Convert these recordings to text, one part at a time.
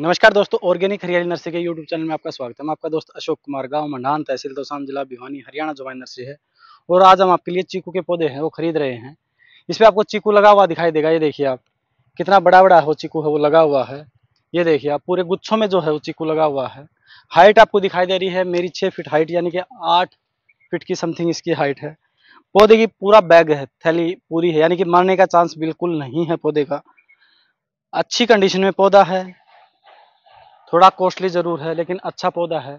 नमस्कार दोस्तों ऑर्गेनिक हरियाली नर्सरी के यूट्यूब चैनल में आपका स्वागत है मैं आपका दोस्त अशोक कुमार गांव मंडान तहसील दोसान जिला भिवानी हरियाणा जवाइन नर्सरी है और आज हम आपके लिए चीकू के पौधे हैं वो खरीद रहे हैं इसमें आपको चीकू लगा हुआ दिखाई देगा ये देखिए आप कितना बड़ा बड़ा हो चीकू है वो लगा हुआ है ये देखिए आप पूरे गुच्छों में जो है वो चीकू लगा हुआ है हाइट आपको दिखाई दे रही है मेरी छः फिट हाइट यानी कि आठ फिट की समथिंग इसकी हाइट है पौधे की पूरा बैग है थैली पूरी है यानी कि मरने का चांस बिल्कुल नहीं है पौधे का अच्छी कंडीशन में पौधा है थोड़ा कॉस्टली ज़रूर है लेकिन अच्छा पौधा है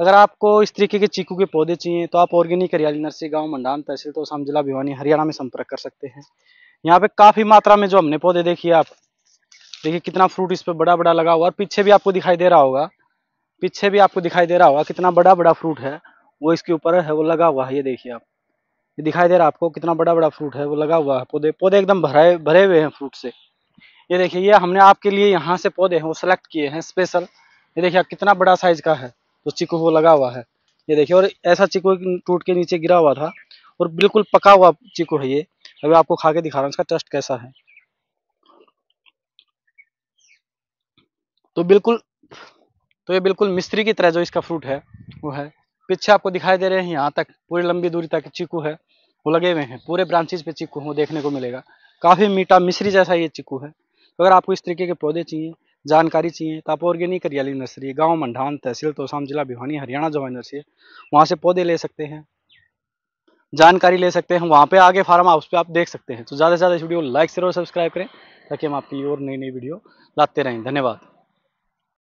अगर आपको इस तरीके के चीकू के पौधे चाहिए तो आप ऑर्गेनिक हरियाली नर्सरी गांव मंडान तहसील तो जिला भिवानी हरियाणा में संपर्क कर सकते हैं यहाँ पे काफ़ी मात्रा में जो हमने पौधे देखिए आप देखिए कितना फ्रूट इस पर बड़ा बड़ा लगा हुआ और पीछे भी आपको दिखाई दे रहा होगा पीछे भी आपको दिखाई दे रहा होगा कितना बड़ा बड़ा फ्रूट है वो इसके ऊपर है वो लगा हुआ है ये देखिए आप ये दिखाई दे रहा है आपको कितना बड़ा बड़ा फ्रूट है वो लगा हुआ है पौधे पौधे एकदम भरे भरे हुए हैं फ्रूट से ये देखिए ये हमने आपके लिए यहाँ से पौधे हैं वो सेलेक्ट किए हैं स्पेशल ये देखिए कितना बड़ा साइज का है तो चिकू वो लगा हुआ है ये देखिए और ऐसा चिकू टूट के नीचे गिरा हुआ था और बिल्कुल पका हुआ चीकू है ये अभी आपको खा के दिखा रहा हूँ इसका टेस्ट कैसा है तो बिल्कुल तो ये बिल्कुल मिस्त्री की तरह जो इसका फ्रूट है वो है पीछे आपको दिखाई दे रहे हैं यहाँ तक पूरी लंबी दूरी तक चीकू है वो लगे हुए हैं पूरे ब्रांचेज पे चिकू वो देखने को मिलेगा काफी मीठा मिश्री जैसा ये चिकू है तो अगर आपको इस तरीके के पौधे चाहिए जानकारी चाहिए तो आप ऑर्गेनिक हरियाली नर्सरी गांव मंडान तहसील तोसाम जिला भिवानी हरियाणा जो है नर्सरी वहाँ से पौधे ले सकते हैं जानकारी ले सकते हैं वहाँ पे आगे फार्म हाउस पे आप देख सकते हैं तो ज़्यादा से ज़्यादा इस वीडियो को लाइक शेयर और सब्सक्राइब करें ताकि हम आपकी और नई नई वीडियो लाते रहें धन्यवाद